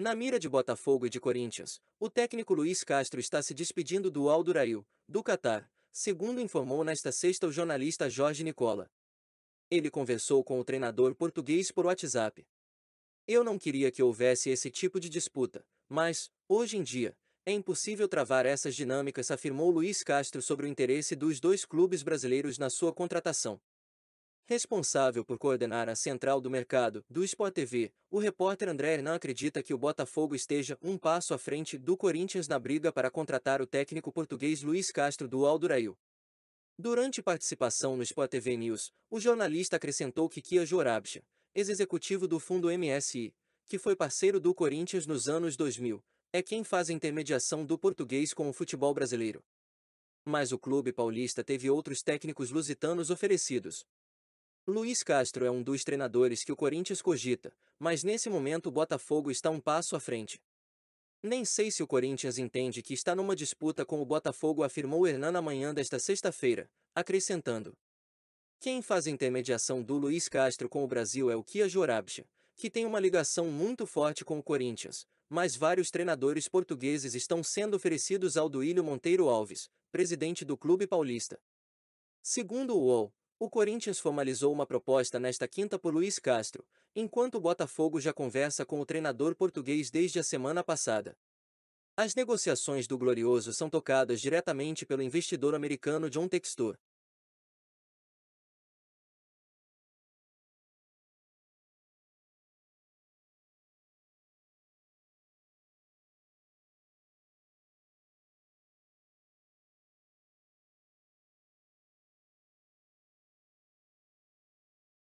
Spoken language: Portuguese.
Na mira de Botafogo e de Corinthians, o técnico Luiz Castro está se despedindo do Al do Catar, segundo informou nesta sexta o jornalista Jorge Nicola. Ele conversou com o treinador português por WhatsApp. Eu não queria que houvesse esse tipo de disputa, mas, hoje em dia, é impossível travar essas dinâmicas, afirmou Luiz Castro sobre o interesse dos dois clubes brasileiros na sua contratação. Responsável por coordenar a central do mercado do Sport TV, o repórter André Hernan acredita que o Botafogo esteja um passo à frente do Corinthians na briga para contratar o técnico português Luiz Castro do Aldurail. Durante participação no Sport TV News, o jornalista acrescentou que Kia Jorabcha, ex-executivo do fundo MSI, que foi parceiro do Corinthians nos anos 2000, é quem faz a intermediação do português com o futebol brasileiro. Mas o clube paulista teve outros técnicos lusitanos oferecidos, Luiz Castro é um dos treinadores que o Corinthians cogita, mas nesse momento o Botafogo está um passo à frente. Nem sei se o Corinthians entende que está numa disputa com o Botafogo, afirmou Hernan na manhã desta sexta-feira, acrescentando. Quem faz intermediação do Luiz Castro com o Brasil é o Kia Jorabcha, que tem uma ligação muito forte com o Corinthians, mas vários treinadores portugueses estão sendo oferecidos ao Duílio Monteiro Alves, presidente do clube paulista. Segundo o UOL, o Corinthians formalizou uma proposta nesta quinta por Luiz Castro, enquanto o Botafogo já conversa com o treinador português desde a semana passada. As negociações do Glorioso são tocadas diretamente pelo investidor americano John Textor,